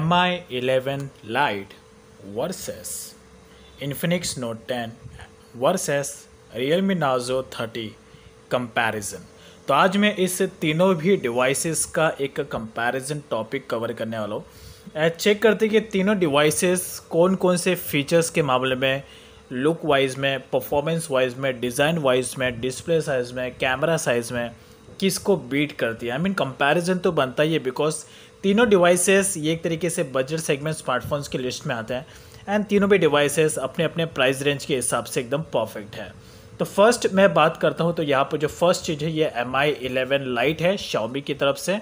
Mi 11 Lite versus Infinix Note 10 versus Realme Nazo 30 comparison तो आज मैं इस तीनों भी डिवाइसेस का एक कंपैरिजन टॉपिक कवर करने वाला हूँ चेक करते कि तीनों डिवाइसेस कौन कौन से फीचर्स के मामले में लुक वाइज में परफॉर्मेंस वाइज में डिज़ाइन वाइज में डिस्प्ले साइज़ में कैमरा साइज़ में किसको बीट करती है आई मीन कंपैरिजन तो बनता ही है बिकॉज तीनों डिवाइसेस ये एक तरीके से बजट सेगमेंट स्मार्टफोन्स की लिस्ट में आते हैं एंड तीनों भी डिवाइसेस अपने अपने प्राइस रेंज के हिसाब से एकदम परफेक्ट है तो फर्स्ट मैं बात करता हूँ तो यहाँ पर जो फर्स्ट चीज़ है ये एम आई इलेवन लाइट है शॉबी की तरफ से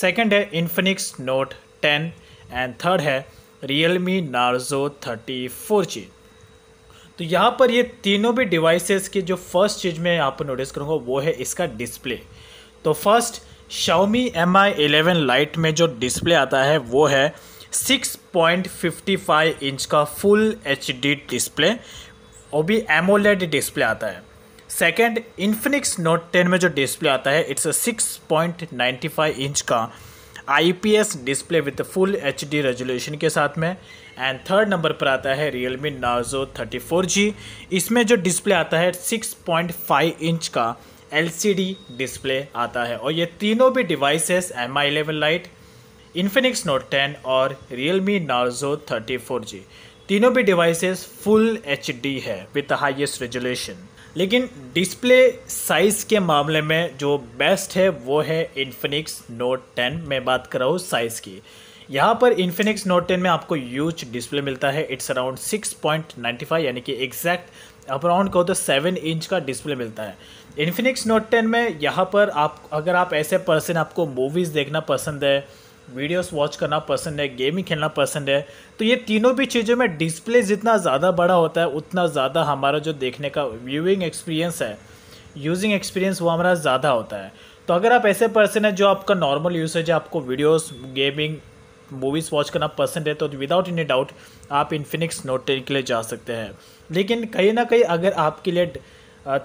सेकेंड है Infinix Note ten and third है Realme Narzo thirty four G तो यहाँ पर ये तीनों भी डिवाइसेस की जो फर्स्ट चीज़ मैं यहाँ पर नोटिस करूँगा वो है इसका डिस्प्ले तो फर्स्ट Xiaomi Mi 11 Lite में जो डिस्प्ले आता है वो है 6.55 इंच का फुल एच डी डिस्प्ले वो भी एमोलेड डिस्प्ले आता है सेकेंड इन्फिनिक्स नोट टेन में जो डिस्प्ले आता है it's six point ninety five inch का I P S display with full H D resolution के साथ में एंड थर्ड नंबर पर आता है Realme Narzo thirty four G इसमें जो डिस्प्ले आता है सिक्स पॉइंट फाइव इंच का एलसीडी डिस्प्ले आता है और ये तीनों भी devices M I eleven Lite Infinix Note ten और Realme Narzo thirty four G तीनों भी डिवाइसेस फुल एच डी है विद हाइएस्ट रेजोल्यूशन लेकिन डिस्प्ले साइज़ के मामले में जो बेस्ट है वो है इन्फिनिक्स नोट टेन मैं बात कर रहा हूँ साइज़ की यहाँ पर इन्फिनिक्स नोट टेन में आपको यूज डिस्प्ले मिलता है इट्स अराउंड फाइव यानी कि एग्जैक्ट अराउंड कहो तो सेवन इंच का डिस्प्ले मिलता है इन्फिनिक्स नोट टेन में यहाँ पर आप अगर आप ऐसे पर्सन आपको मूवीज़ देखना पसंद है वीडियोस वॉच करना पसंद है गेमिंग खेलना पसंद है तो ये तीनों भी चीज़ों में डिस्प्ले जितना ज़्यादा बड़ा होता है उतना ज़्यादा हमारा जो देखने का व्यूइंग एक्सपीरियंस है यूजिंग एक्सपीरियंस वो हमारा ज़्यादा होता है तो अगर आप ऐसे पर्सन है जो आपका नॉर्मल यूसेज है आपको वीडियोस गेमिंग मूवीज़ वॉच करना पसंद है तो विदाउट एनी डाउट आप इन्फिनिक्स नोट टेन के लिए जा सकते हैं लेकिन कहीं ना कहीं अगर आपके लिए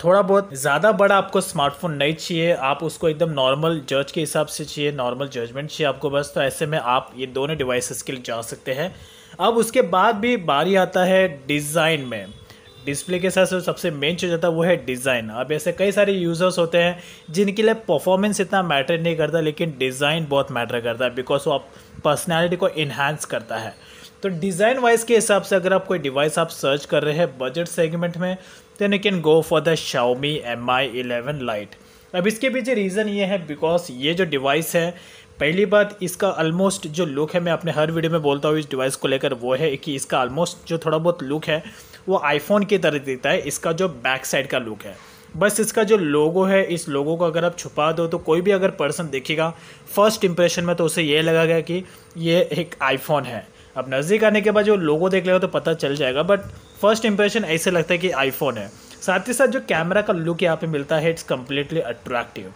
थोड़ा बहुत ज़्यादा बड़ा आपको स्मार्टफोन नहीं चाहिए आप उसको एकदम नॉर्मल जज के हिसाब से चाहिए नॉर्मल जजमेंट चाहिए आपको बस तो ऐसे में आप ये दोनों डिवाइसेस के लिए जा सकते हैं अब उसके बाद भी बारी आता है डिज़ाइन में डिस्प्ले के साथ सबसे मेन चीज़ होता है वो है डिज़ाइन अब ऐसे कई सारे यूज़र्स होते हैं जिनके लिए परफॉर्मेंस इतना मैटर नहीं करता लेकिन डिज़ाइन बहुत मैटर करता है बिकॉज वो आप पर्सनैलिटी को इन्हांस करता है तो डिज़ाइन वाइज के हिसाब से अगर आप कोई डिवाइस आप सर्च कर रहे हैं बजट सेगमेंट में then you can go for the Xiaomi M I eleven Lite अब इसके पीछे रीज़न ये है बिकॉज ये जो डिवाइस है पहली बात इसका ऑलमोस्ट जो लुक है मैं अपने हर वीडियो में बोलता हूँ इस डिवाइस को लेकर वो है कि इसका ऑलमोस्ट जो थोड़ा बहुत लुक है वो आईफोन की तरह दिखता है इसका जो बैक साइड का लुक है बस इसका जो लोगो है इस लोगो को अगर आप छुपा दो तो कोई भी अगर पर्सन देखेगा फर्स्ट इंप्रेशन में तो उसे ये गया कि ये एक आईफोन है अब नज़दीक आने के बाद जो लोगों देख लेगा तो पता चल जाएगा बट फर्स्ट इंप्रेशन ऐसे लगता है कि आईफोन है साथ ही साथ जो कैमरा का लुक यहाँ पे मिलता है इट्स कम्प्लीटली अट्रैक्टिव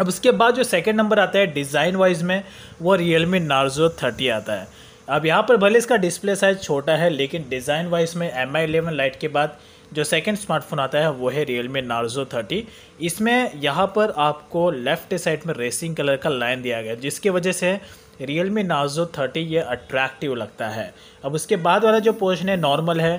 अब उसके बाद जो सेकेंड नंबर आता है डिज़ाइन वाइज में वो रियल मी नार्जो थर्टी आता है अब यहाँ पर भले इसका डिस्प्ले साइज छोटा है लेकिन डिज़ाइन वाइज में एम आई इलेवन लाइट के बाद जो सेकेंड स्मार्टफोन आता है वो है रियल मी नार्जो थर्टी इसमें यहाँ पर आपको लेफ्ट साइड में रेसिंग कलर का लाइन दिया गया जिसकी वजह से रियल मी नाजो थर्टी ये अट्रैक्टिव लगता है अब उसके बाद वाला जो पोर्शन है नॉर्मल है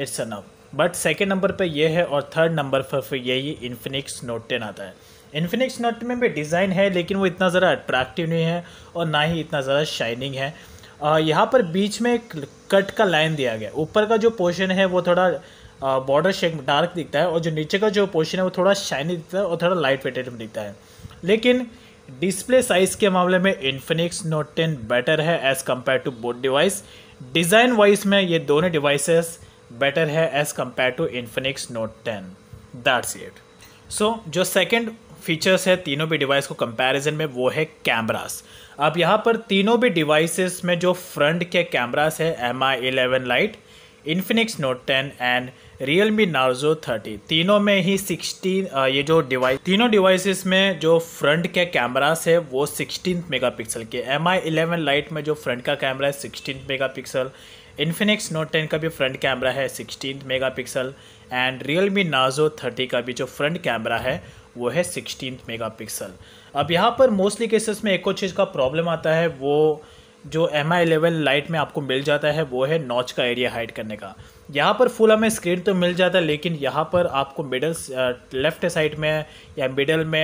it's enough but second number पर यह है और थर्ड नंबर पर फिर यही इन्फिनिक्स नोट टेन आता है इन्फिनिक्स नोट में भी डिज़ाइन है लेकिन वो इतना ज़्यादा अट्रैक्टिव नहीं है और ना ही इतना ज़्यादा शाइनिंग है यहाँ पर बीच में एक कट का लाइन दिया गया ऊपर का जो पोर्शन है वो थोड़ा बॉर्डर शेप डार्क दिखता है और जो नीचे का जो पोर्शन है वो थोड़ा शाइनी दिखता है और थोड़ा लाइट वेटेड दिखता है लेकिन डिस्प्ले साइज के मामले में इन्फिनिक्स नोट टेन बेटर है as compare to both device design wise में ये दोनों डिवाइसेस बेटर है as compare to Infinix Note ten that's it so जो सेकेंड फीचर्स है तीनों भी डिवाइस को कंपैरिजन में वो है कैमरास अब यहाँ पर तीनों भी डिवाइसेस में जो फ्रंट के कैमरास है M I eleven Lite Infinix Note ten and Realme Narzo thirty तीनों में ही सिक्सटीन ये जो डिवाइस तीनों डिवाइसेस में जो फ्रंट के कैमरास है वो सिक्सटीन मेगापिक्सल के एम आई इलेवन लाइट में जो फ्रंट का कैमरा है sixteen megapixel Infinix Note ten का भी फ्रंट कैमरा है sixteen megapixel and Realme Narzo thirty का भी जो फ्रंट कैमरा है वो है सिक्सटीन पिक्सल अब यहाँ पर मोस्टली केसेस में एक और चीज़ का प्रॉब्लम आता है वो जो एम आई इलेवन लाइट में आपको मिल जाता है वो है नॉच का एरिया हाइड करने का यहाँ पर फुल हमें स्क्रीन तो मिल जाता है लेकिन यहाँ पर आपको मिडल लेफ्ट साइड में या मिडल में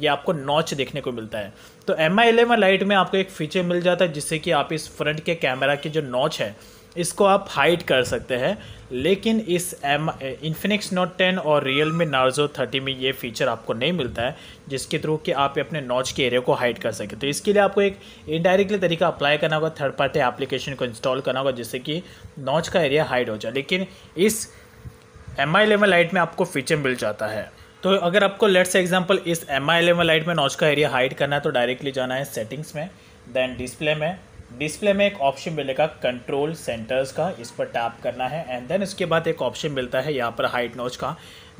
ये आपको नॉच देखने को मिलता है तो एम आई इलेवन लाइट में आपको एक फीचर मिल जाता है जिससे कि आप इस फ्रंट के कैमरा की जो नॉच है इसको आप हाइड कर सकते हैं लेकिन इस एम इन्फिनिक्स नोट टेन और रियल मी नार्जो थर्टी में ये फीचर आपको नहीं मिलता है जिसके थ्रू कि आप अपने नॉच के एरिया को हाइड कर सकें तो इसके लिए आपको एक इनडायरेक्टली तरीका अप्लाई करना होगा थर्ड पार्टी एप्लीकेशन को इंस्टॉल करना होगा जिससे कि नॉच का एरिया हाइड हो जाए लेकिन इस एम आई इलेवन लाइट में आपको फीचर मिल जाता है तो अगर आपको लेट्स एग्जाम्पल इस एम आई इलेवन लाइट में नॉच का एरिया हाइड करना है तो डायरेक्टली जाना है सेटिंग्स में देन डिस्प्ले में डिस्प्ले में एक ऑप्शन मिलेगा कंट्रोल सेंटर्स का इस पर टैप करना है एंड देन उसके बाद एक ऑप्शन मिलता है यहाँ पर हाइट नॉच का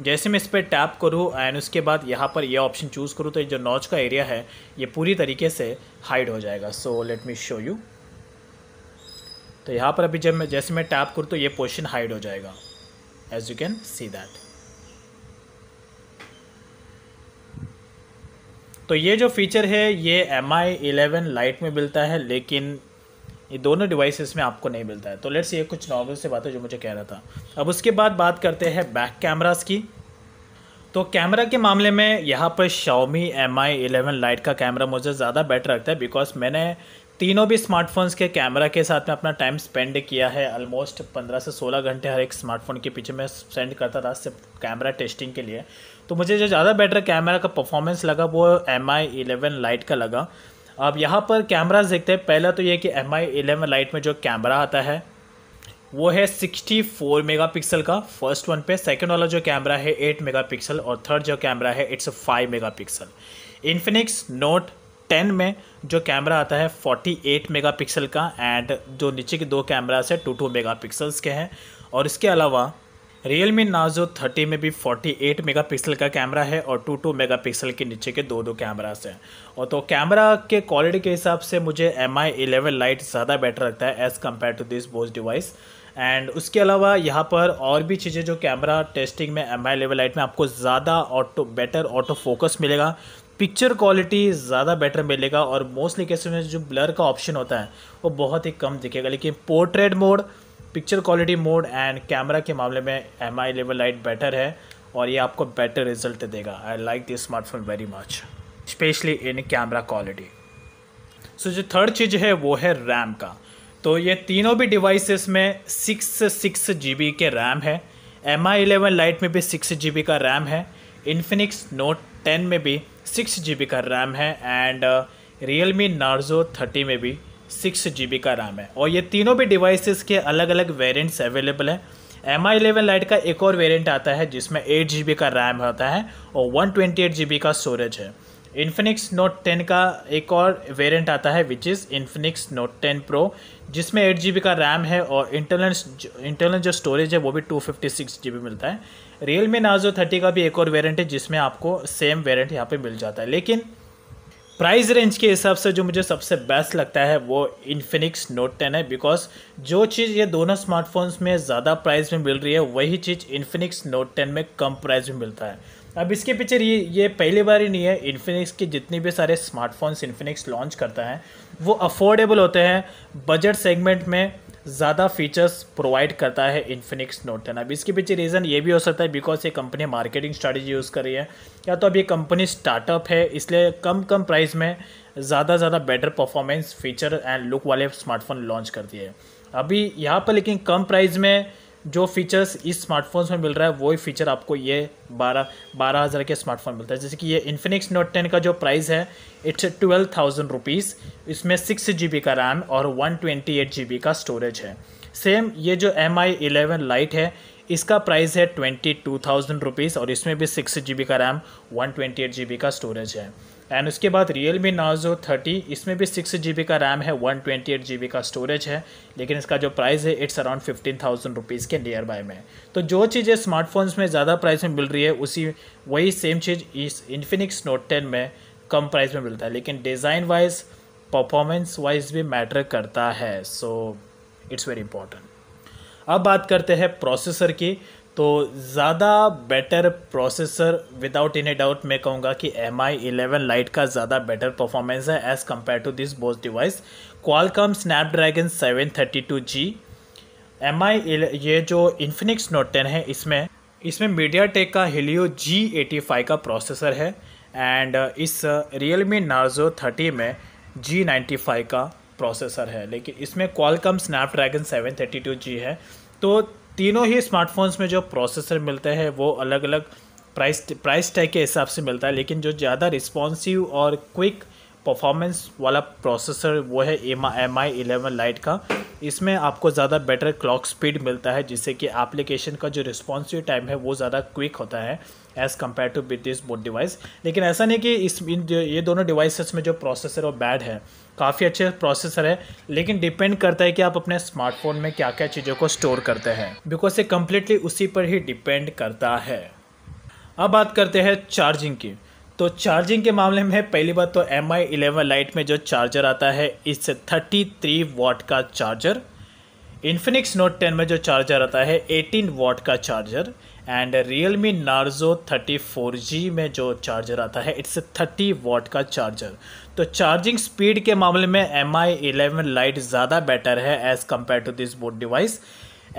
जैसे मैं इस पर टैप करूँ एंड उसके बाद यहाँ पर यह ऑप्शन चूज़ करूँ तो ये जो नॉच का एरिया है ये पूरी तरीके से हाइड हो जाएगा so let me show you तो यहाँ पर अभी जब मैं जैसे मैं टैप करूँ तो ये पोर्शन हाइड हो जाएगा as you can see that तो ये जो फीचर है ये एम आई इलेवन लाइट में मिलता है लेकिन ये दोनों डिवाइसेस में आपको नहीं मिलता है तो लेट्स ये कुछ नॉर्मल से बात है जो मुझे कह रहा था अब उसके बाद बात करते हैं बैक कैमरास की तो कैमरा के मामले में यहाँ पर Xiaomi Mi 11 लाइट का कैमरा मुझे ज़्यादा बेटर लगता है बिकॉज मैंने तीनों भी स्मार्टफोन्स के कैमरा के साथ में अपना टाइम स्पेंड किया है ऑलमोस्ट पंद्रह से सोलह घंटे हर एक स्मार्टफोन के पीछे मैं स्पेंड करता था सिर्फ कैमरा टेस्टिंग के लिए तो मुझे जो ज़्यादा बेटर कैमरा का परफॉर्मेंस लगा वो एम आई इलेवन लाइट का लगा अब यहाँ पर कैमराज देखते हैं पहला तो ये कि एम आई इलेवन लाइट में जो कैमरा आता है वो है सिक्सटी फोर मेगा पिक्सल का फर्स्ट वन पे सेकेंड वाला जो कैमरा है एट मेगा पिक्सल और थर्ड जो कैमरा है it's megapixel Infinix Note ten में जो कैमरा आता है फोर्टी मेगा पिक्सल का एंड जो नीचे के दो कैमराज है टू टू पिक्सल्स के हैं और इसके अलावा रियल मी नाजो थर्टी में भी 48 मेगापिक्सल का कैमरा है और टू टू मेगापिक्सल के नीचे के दो दो कैमरास हैं और तो कैमरा के क्वालिटी के हिसाब से मुझे एम आई एलेवन लाइट ज़्यादा बेटर लगता है as compare to this both device and उसके अलावा यहाँ पर और भी चीज़ें जो कैमरा टेस्टिंग में एम आई लेवल लाइट में आपको ज़्यादा ऑटो बेटर ऑटो फोकस मिलेगा पिक्चर क्वालिटी ज़्यादा बेटर मिलेगा और मोस्टली केसेस में जो ब्लर का ऑप्शन होता है वो बहुत ही कम दिखेगा लेकिन portrait mode picture quality mode and camera के मामले में M I eleven Lite better है और ये आपको बेटर रिजल्ट देगा I like this smartphone very much specially in camera quality so जो थर्ड चीज़ है वो है रैम का तो ये तीनों भी डिवाइसेस में सिक्स सिक्स जी बी के रैम है एम आई इलेवन लाइट में भी सिक्स जी बी का रैम है इन्फिनिक्स नोट टेन में भी सिक्स जी का रैम है and Realme Narzo thirty में भी सिक्स जी का रैम है और ये तीनों भी डिवाइसेस के अलग अलग वेरिएंट्स अवेलेबल हैं एम आई इलेवन लाइट का एक और वेरिएंट आता है जिसमें एट जी का रैम होता है और वन ट्वेंटी एट जी का स्टोरेज है इन्फिनिक्स नोट टेन का एक और वेरिएंट आता है which is Infinix Note ten Pro जिसमें एट जी का रैम है और इंटरनल इंटरनल जो स्टोरेज है वो भी टू फिफ्टी सिक्स जी मिलता है रियल मी नाजो थर्टी का भी एक और वेरिएंट है जिसमें आपको सेम वेरिएंट यहाँ पे मिल जाता है लेकिन प्राइस रेंज के हिसाब से जो मुझे सबसे बेस्ट लगता है वो इन्फिनिक्स नोट टेन है बिकॉज जो चीज़ ये दोनों स्मार्टफोन्स में ज़्यादा प्राइस में मिल रही है वही चीज़ इन्फिनिक्स नोट टेन में कम प्राइस में मिलता है अब इसके पीछे ये ये पहली बार ही नहीं है इन्फिनिक्स के जितने भी सारे स्मार्टफोन्स इन्फिनिक्स लॉन्च करता है वो अफोर्डेबल होते हैं बजट सेगमेंट में ज़्यादा फीचर्स प्रोवाइड करता है इन्फिनिक्स नोट टेन अब इसके पीछे रीज़न ये भी हो सकता है बिकॉज ये कंपनी मार्केटिंग स्ट्रैटेजी यूज़ कर रही है या तो अब ये कंपनी स्टार्टअप है इसलिए कम कम प्राइस में ज़्यादा ज़्यादा better performance feature and look वाले स्मार्टफोन लॉन्च करती है अभी यहाँ पर लेकिन कम प्राइस में जो फीचर्स इस स्मार्टफोन्स में मिल रहा है वही फीचर आपको ये बारह बारह हज़ार के स्मार्टफोन मिलता है जैसे कि ये इन्फिनिक्स नोट टेन का जो प्राइस है इट्स ट्वेल्व थाउजेंड रुपीज़ इसमें सिक्स जी बी का रैम और one twenty eight G B का स्टोरेज है सेम ये जो एम आई इलेवन लाइट है इसका प्राइस है ट्वेंटी टू थाउजेंड रुपीज़ और इसमें भी सिक्स जी बी का RAM one twenty eight G B का स्टोरेज है एंड उसके बाद रियल मी नाजो थर्टी इसमें भी सिक्स जी बी का रैम है one twenty eight G B का स्टोरेज है लेकिन इसका जो प्राइस है it's around fifteen thousand rupees के नियर बाय में तो जो चीज़ें स्मार्टफोन्स में ज़्यादा प्राइस में मिल रही है उसी वही सेम चीज़ इस इन्फिनिक्स नोट टेन में कम प्राइस में मिलता है लेकिन डिज़ाइन वाइज परफॉर्मेंस वाइज भी मैटर करता है सो इट्स वेरी इंपॉर्टेंट अब बात करते हैं प्रोसेसर की तो ज़्यादा better processor without any doubt मैं कहूँगा कि एम आई इलेवन लाइट का ज़्यादा बेटर परफॉर्मेंस है as compare to this both device Qualcomm Snapdragon seven thirty two G M I ये जो इन्फिनिक्स नोट टेन है इसमें इसमें मीडिया टेक का हिलियो जी एटी फाइव का प्रोसेसर है एंड uh, इस रियल मी नार्जो थर्टी में जी नाइन्टी फाइव का प्रोसेसर है लेकिन इसमें Qualcomm Snapdragon seven thirty two G है तो तीनों ही स्मार्टफोन्स में जो प्रोसेसर मिलते हैं वो अलग अलग प्राइस प्राइस टैग के हिसाब से मिलता है लेकिन जो ज़्यादा रिस्पॉन्सिव और क्विक परफॉर्मेंस वाला प्रोसेसर वो है M M I eleven Lite का इसमें आपको ज़्यादा बेटर क्लॉक स्पीड मिलता है जिससे कि एप्लीकेशन का जो रिस्पॉन्सिव टाइम है वो ज़्यादा क्विक होता है as compare to with this both device लेकिन ऐसा नहीं कि इस इन ये दोनों डिवाइसेस में जो प्रोसेसर वो बैड है काफ़ी अच्छे प्रोसेसर है लेकिन डिपेंड करता है कि आप अपने स्मार्टफोन में क्या क्या चीज़ों को स्टोर करते हैं बिकॉज ये कम्प्लीटली उसी पर ही डिपेंड करता है अब बात करते हैं चार्जिंग की तो चार्जिंग के मामले में पहली बात तो एम आई इलेवन लाइट में जो चार्जर आता है इससे थर्टी थ्री वॉट का चार्जर इन्फिनिक्स नोट टेन में जो चार्जर आता है एटीन वॉट का charger and Realme Narzo thirty four G में जो चार्जर आता है इट्स थर्टी वॉट का चार्जर तो चार्जिंग स्पीड के मामले में एम आई इलेवन लाइट ज़्यादा बेटर है as compare to this both device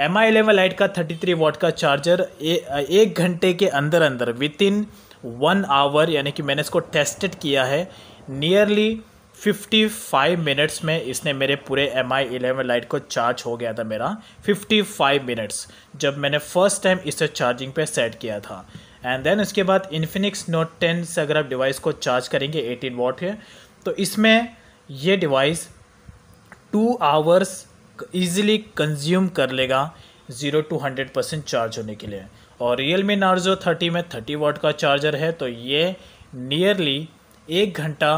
M I eleven Lite का थर्टी थ्री वॉट का चार्जर एक घंटे के अंदर अंदर विद इन वन आवर यानी कि मैंने इसको टेस्टेड किया है नियरली 55 मिनट्स में इसने मेरे पूरे एम आई एलेवन लाइट को चार्ज हो गया था मेरा 55 मिनट्स जब मैंने फ़र्स्ट टाइम इसे चार्जिंग पे सेट किया था एंड देन उसके बाद इन्फिनिक्स नोट टेन से अगर आप डिवाइस को चार्ज करेंगे 18 वॉट है तो इसमें ये device two hours easily consume कर लेगा zero to hundred percent charge होने के लिए और रियल मी नार्जो थर्टी में थर्टी वाट का चार्जर है तो ये नियरली एक घंटा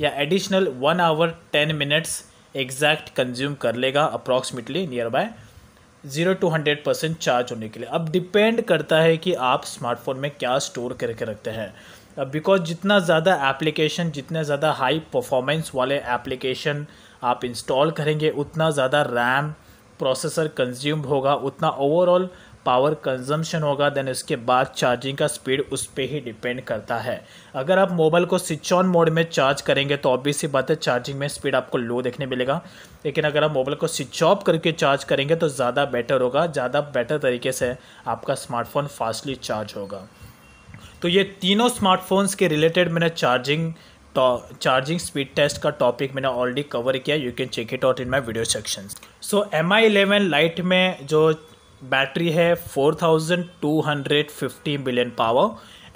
या additional one hour ten minutes exact consume कर लेगा approximately nearby zero to hundred percent charge होने के लिए अब डिपेंड करता है कि आप स्मार्टफोन में क्या स्टोर करके रखते हैं अब बिकॉज जितना ज़्यादा एप्लीकेशन जितने ज़्यादा हाई परफॉर्मेंस वाले एप्लीकेशन आप इंस्टॉल करेंगे उतना ज़्यादा रैम प्रोसेसर कंज्यूम होगा उतना ओवरऑल पावर कंजम्पशन होगा देन उसके बाद चार्जिंग का स्पीड उस पर ही डिपेंड करता है अगर आप मोबाइल को स्विच ऑन मोड में चार्ज करेंगे तो ऑब्वियस सी बात है चार्जिंग में स्पीड आपको लो देखने मिलेगा लेकिन अगर आप मोबाइल को स्विच ऑफ करके चार्ज करेंगे तो ज़्यादा बेटर होगा ज़्यादा बेटर तरीके से आपका स्मार्टफोन फास्टली चार्ज होगा तो ये तीनों स्मार्टफोन्स के रिलेटेड मैंने चार्जिंग चार्जिंग स्पीड टेस्ट का टॉपिक मैंने ऑलरेडी कवर किया you can check it out in my video sections so M I eleven Lite में जो बैटरी है 4250 मिलियन पावर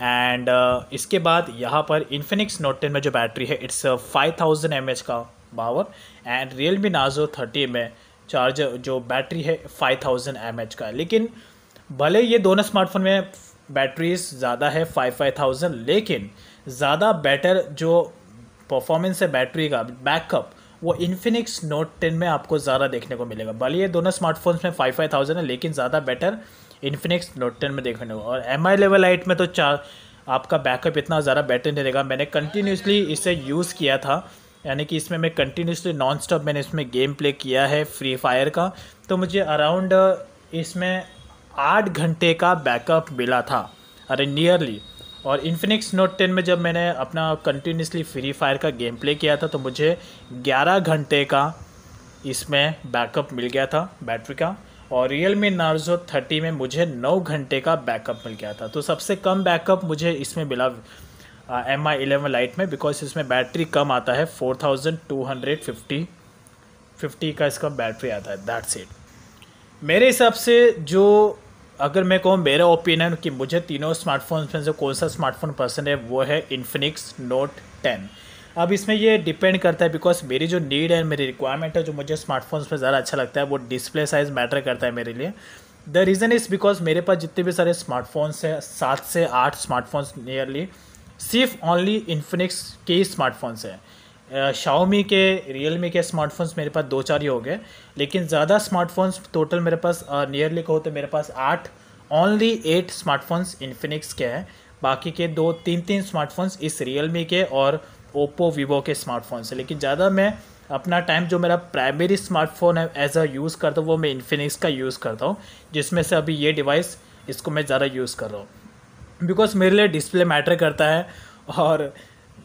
एंड uh, इसके बाद यहाँ पर इन्फिनिक्स नोट टेन में जो बैटरी है uh, इट्स 5000 थाउजेंड का power and Realme Narzo thirty में चार्जर जो बैटरी है 5000 थाउजेंड का लेकिन भले ये दोनों स्मार्टफोन में बैटरीज ज़्यादा है फाइव फाइव थाउजेंड लेकिन ज़्यादा बेटर जो परफॉर्मेंस है बैटरी का बैकअप वो इन्फिनिक्स नोट टेन में आपको ज़्यादा देखने को मिलेगा भले ये दोनों स्मार्टफोन्स में फाइव फाइव थाउजेंड है लेकिन ज़्यादा बेटर इन्फिनिक्स नोट टेन में देखने को और एम आई लेवल एट में तो चार आपका बैकअप इतना ज़्यादा बेटर नहीं रहेगा मैंने कंटिन्यूसली इसे यूज़ किया था यानी कि इसमें मैं कंटिन्यूसली नॉन स्टॉप मैंने इसमें गेम प्ले किया है फ्री फायर का तो मुझे अराउंड इसमें आठ घंटे का बैकअप मिला था अरे नियरली और इन्फिनिक्स नोट टेन में जब मैंने अपना कंटिन्यूसली फ्री फायर का गेम प्ले किया था तो मुझे 11 घंटे का इसमें बैकअप मिल गया था बैटरी का और रियल मी नार्जो थर्टी में मुझे नौ घंटे का बैकअप मिल गया था तो सबसे कम बैकअप मुझे इसमें मिला एम आई इलेवन लाइट में बिकॉज इसमें बैटरी कम आता है four thousand two hundred fifty fifty का इसका बैटरी आता है दैट्स इट मेरे हिसाब से जो अगर मैं कहूँ मेरा ओपिनियन कि मुझे तीनों स्मार्टफोन में से कौन सा स्मार्टफोन पसंद है वो है इन्फिनिक्स नोट टेन अब इसमें ये डिपेंड करता है बिकॉज मेरी जो नीड है मेरी रिक्वायरमेंट है जो मुझे स्मार्टफोन्स में ज़्यादा अच्छा लगता है वो डिस्प्ले साइज़ मैटर करता है मेरे लिए द रीज़न इज़ बिकॉज मेरे पास जितने भी सारे स्मार्टफोन्स हैं सात से आठ स्मार्टफोन्स नियरली सिर्फ ओनली इन्फिनिक्स के ही स्मार्टफोन्स हैं शाओमी के रियल मी के स्मार्टफोन्स मेरे पास दो चार ही हो गए लेकिन ज़्यादा स्मार्टफोन्स टोटल मेरे पास नियरली कहो तो मेरे पास आठ ओनली एट स्मार्टफोन्स इन्फिनिक्स के हैं बाकी के दो तीन तीन स्मार्टफोन्स इस रियल मी के और ओप्पो वीवो के स्मार्टफोन्स हैं लेकिन ज़्यादा मैं अपना टाइम जो मेरा प्राइमरी स्मार्टफोन है एज अ यूज़ करता हूँ वो मैं इन्फिनिक्स का यूज़ करता हूँ जिसमें से अभी ये डिवाइस इसको मैं ज़्यादा यूज़ कर रहा हूँ बिकॉज मेरे लिए डिस्प्ले मैटर करता है और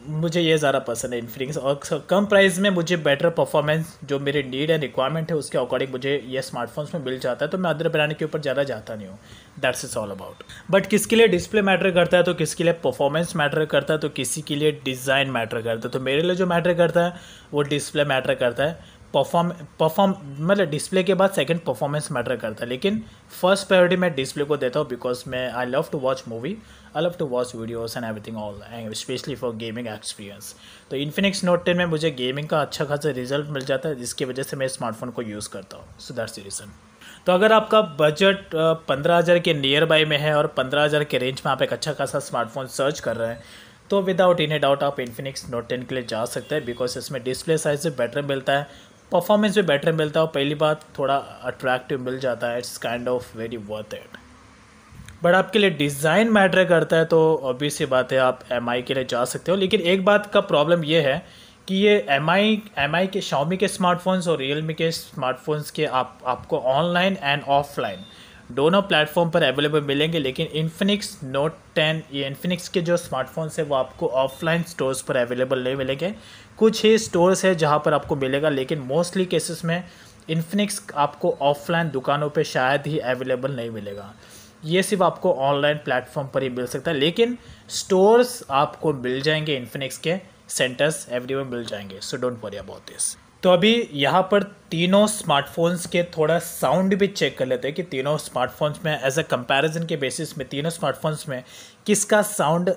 मुझे ये ज़्यादा पसंद है इन्फिनिक्स और कम प्राइस में मुझे बेटर परफॉर्मेंस जो मेरी नीड एंड रिक्वायरमेंट है उसके अकॉर्डिंग मुझे ये स्मार्टफोन्स में मिल जाता है तो मैं अदर ब्रांड के ऊपर ज़्यादा जाता नहीं हूँ that's is all about but किसके लिए डिस्प्ले मैटर करता है तो किसके लिए परफॉर्मेंस मैटर करता है तो किसी के लिए डिज़ाइन मैटर करता है तो मेरे लिए जो मैटर करता है वो डिस्प्ले मैटर करता है परफॉर्म परफॉर्म मतलब डिस्प्ले के बाद सेकंड परफॉर्मेंस मैटर करता है लेकिन फर्स्ट प्रायोरिटी मैं डिस्प्ले को देता हूँ बिकॉज मैं I love to watch movie I love to watch videos and everything all specially for gaming experience तो इन्फिनिक्स नोट टेन में मुझे गेमिंग का अच्छा खासा रिजल्ट मिल जाता है जिसकी वजह से मैं स्मार्टफोन को यूज़ करता हूँ सो दैट्स रीज़न तो अगर आपका बजट पंद्रह हज़ार के नियर बाई में है और पंद्रह हज़ार के रेंज में आप एक अच्छा खासा स्मार्टफोन सर्च कर रहे हैं तो विदाउट एनी डाउट आप इन्फिनिक्स नोट टेन के लिए जा सकते हैं बिकॉज इसमें डिस्प्ले साइज से बेटर मिलता है परफॉर्मेंस भी बेटर मिलता है पहली बात थोड़ा अट्रैक्टिव मिल जाता है it's kind of very worth it but आपके लिए डिज़ाइन मैटर करता है तो ऑब्वियस सी बात है आप एम के लिए जा सकते हो लेकिन एक बात का प्रॉब्लम यह है कि ये एम आई एम आई के शाओमी के स्मार्टफोन्स और रियलमी के स्मार्टफोन्स के आप आपको ऑनलाइन एंड ऑफलाइन दोनों प्लेटफॉर्म पर अवेलेबल मिलेंगे लेकिन इन्फिनिक्स नोट टेन ये इन्फिनिक्स के जो स्मार्टफोन्स हैं वो आपको ऑफलाइन स्टोर्स पर अवेलेबल नहीं मिलेंगे कुछ ही स्टोर्स है जहाँ पर आपको मिलेगा लेकिन मोस्टली केसेस में इन्फिनिक्स आपको ऑफलाइन दुकानों पे शायद ही अवेलेबल नहीं मिलेगा ये सिर्फ आपको ऑनलाइन प्लेटफॉर्म पर ही मिल सकता है लेकिन स्टोर्स आपको मिल जाएंगे इन्फिनिक्स के सेंटर्स एवरी मिल जाएंगे so don't worry about this तो अभी यहाँ पर तीनों स्मार्टफोन्स के थोड़ा साउंड भी चेक कर लेते हैं कि तीनों स्मार्टफोन्स में एज अ कंपैरिजन के बेसिस में तीनों स्मार्टफोन्स में किसका साउंड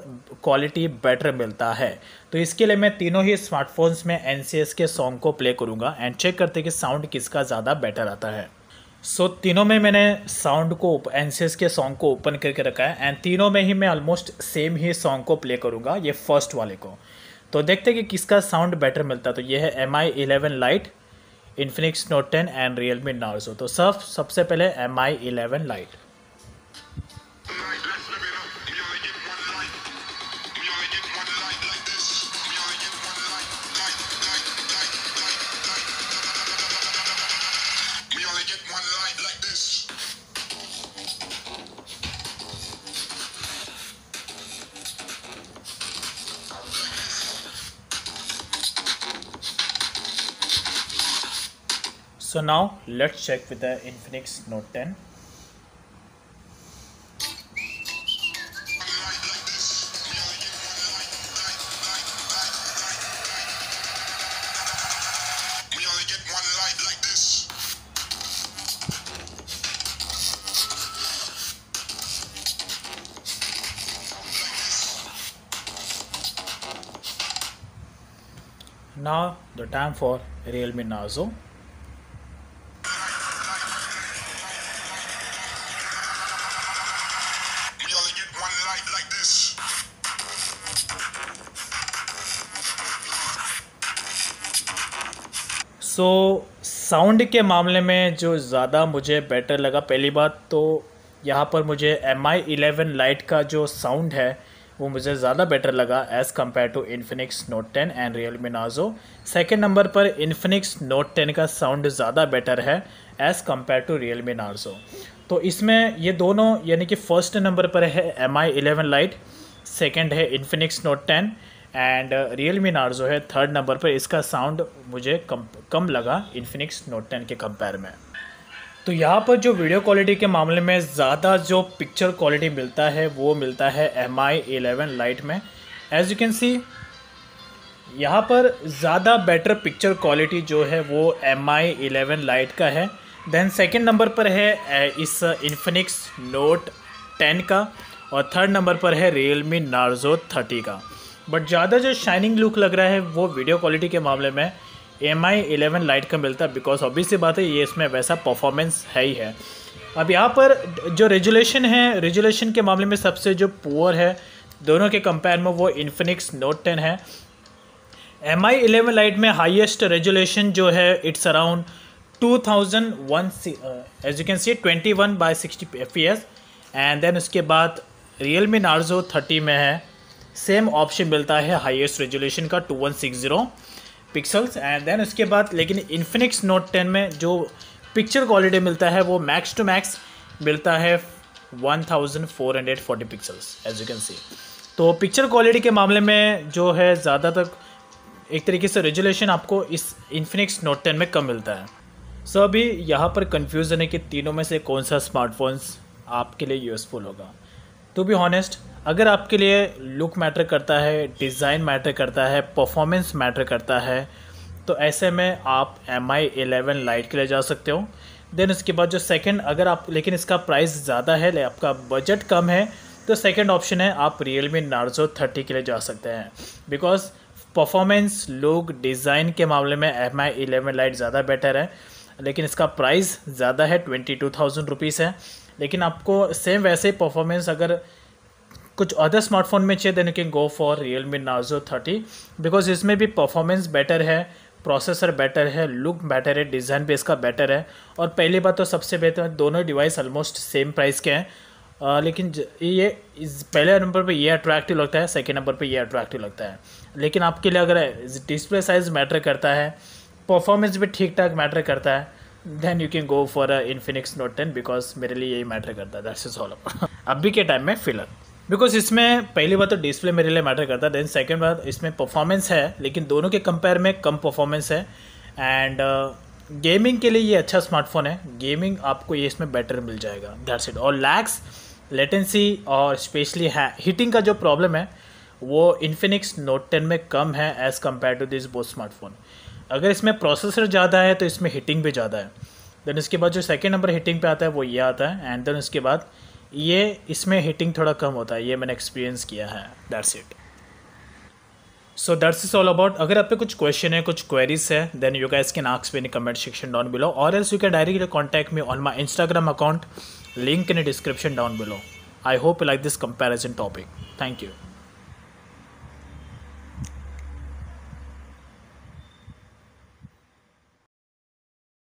क्वालिटी बेटर मिलता है तो इसके लिए मैं तीनों ही स्मार्टफोन्स में एन के सॉन्ग को प्ले करूँगा एंड चेक करते कि साउंड किसका ज़्यादा बेटर आता है सो so, तीनों में मैंने साउंड को एन के सॉन्ग को ओपन करके रखा है एंड तीनों में ही मैं ऑलमोस्ट सेम ही सॉन्ग को प्ले करूँगा ये फर्स्ट वाले को तो देखते हैं कि किसका साउंड बेटर मिलता है तो ये है M I eleven Lite Infinix Note ten and Realme Narzo तो सब सबसे पहले M I eleven Lite So now let's check with the Infinix Note 10. Now the time for Realme Nazo. Sound के मामले में जो ज़्यादा मुझे बेटर लगा पहली बात तो यहाँ पर मुझे एम आई इलेवन लाइट का जो साउंड है वो मुझे ज़्यादा बेटर लगा as compare to Infinix Note ten and Realme Narzo second number पर इन्फिनिक्स नोट टेन का साउंड ज़्यादा बेटर है as compare to Realme Narzo तो इसमें ये दोनों यानी कि फर्स्ट नंबर पर है M I eleven Lite second है Infinix Note ten and Realme Narzo है थर्ड नंबर पर इसका साउंड मुझे कम कम लगा इन्फिनिक्स नोट टेन के कंपेयर में तो यहाँ पर जो वीडियो क्वालिटी के मामले में ज़्यादा जो पिक्चर क्वालिटी मिलता है वो मिलता है एम आई एलेवन लाइट में एज यू कैन सी यहाँ पर ज़्यादा बेटर पिक्चर क्वालिटी जो है वो एम आई एलेवन लाइट का है देन सेकेंड नंबर पर है uh, इस इन्फिनिक्स नोट टेन का और थर्ड नंबर पर है रियल मी नार्जो थर्टी का बट ज़्यादा जो शाइनिंग लुक लग रहा है वो वीडियो क्वालिटी के मामले में एम आई एलेवन लाइट का मिलता है बिकॉज ऑब्वियसली बात है ये इसमें वैसा परफॉर्मेंस है ही है अब यहाँ पर जो रेजुलेशन है रेजुलेशन के मामले में सबसे जो पुअर है दोनों के कंपेयर में वो इन्फिनिक्स नोट टेन है एम आई एलेवन लाइट में हाइएस्ट रेजुलेशन जो है it's around two thousand one as you can see twenty one by sixty F P S and then उसके बाद रियल मी नार्जो थर्टी में है same option मिलता है हाईएस्ट रेजोल्यूशन का 2160 पिक्सल्स एंड देन उसके बाद लेकिन इन्फिनिक्स नोट टेन में जो पिक्चर क्वालिटी मिलता है वो मैक्स टू मैक्स मिलता है 1440 pixels as you can see तो पिक्चर क्वालिटी के मामले में जो है ज़्यादातर एक तरीके से रेजोल्यूशन आपको इस इन्फिनिक्स नोट टेन में कम मिलता है सो अभी यहाँ पर कन्फ्यूज़न है कि तीनों में से कौन सा स्मार्टफोन्स आपके लिए यूज़फुल होगा टू बी हॉनेस्ट अगर आपके लिए लुक मैटर करता है डिज़ाइन मैटर करता है परफॉर्मेंस मैटर करता है तो ऐसे में आप एम आई एलेवन लाइट के लिए जा सकते हो देन उसके बाद जो सेकंड अगर आप लेकिन इसका प्राइस ज़्यादा है आपका बजट कम है तो सेकंड ऑप्शन है आप रियल मी नार्जो थर्टी के लिए जा सकते हैं बिकॉज परफॉर्मेंस लुक डिज़ाइन के मामले में एम आई एलेवन लाइट ज़्यादा बेटर है लेकिन इसका प्राइस ज़्यादा है ट्वेंटी टू थाउजेंड रुपीज़ है लेकिन आपको सेम वैसे परफॉर्मेंस अगर कुछ अदर स्मार्टफोन में चाहिए then you can go for Realme Narzo thirty because इसमें भी परफॉर्मेंस बेटर है प्रोसेसर बेटर है लुक बेटर है डिज़ाइन भी इसका बेटर है और पहली बात तो सबसे बेहतर दोनों डिवाइस ऑलमोस्ट सेम प्राइस के हैं आ, लेकिन ये पहले नंबर पे ये अट्रैक्टिव लगता है सेकेंड नंबर पे ये अट्रैक्टिव लगता है लेकिन आपके लिए अगर डिस्प्ले साइज़ मैटर करता है परफॉर्मेंस भी ठीक ठाक मैटर करता है then you can go for a Infinix Note ten because मेरे लिए यही मैटर करता है दैट्स इज ऑल अभी के टाइम में फिलहाल बिकॉज इसमें पहली बात तो डिस्प्ले मेरे लिए मैटर करता है देन सेकेंड बात इसमें परफॉर्मेंस है लेकिन दोनों के कंपेयर में कम परफॉर्मेंस है एंड गेमिंग uh, के लिए ये अच्छा स्मार्टफोन है गेमिंग आपको ये इसमें बेटर मिल जाएगा दैट्स इट और लैक्स लेटेंसी और स्पेशली हीटिंग का जो प्रॉब्लम है वो इन्फिनिक्स नोट टेन में कम है as compare to this both smartphone अगर इसमें प्रोसेसर ज़्यादा है तो इसमें हीटिंग भी ज़्यादा है देन इसके बाद जो सेकेंड नंबर हीटिंग पे आता है वो ये आता है एंड देन उसके बाद ये इसमें हीटिंग थोड़ा कम होता है ये मैंने एक्सपीरियंस किया है that's it so that's is all about अगर आप पे कुछ क्वेश्चन है कुछ क्वेरीज है then you guys can ask in comment section down below और else you can directly contact me on my Instagram account link in description down below I hope like this comparison topic thank you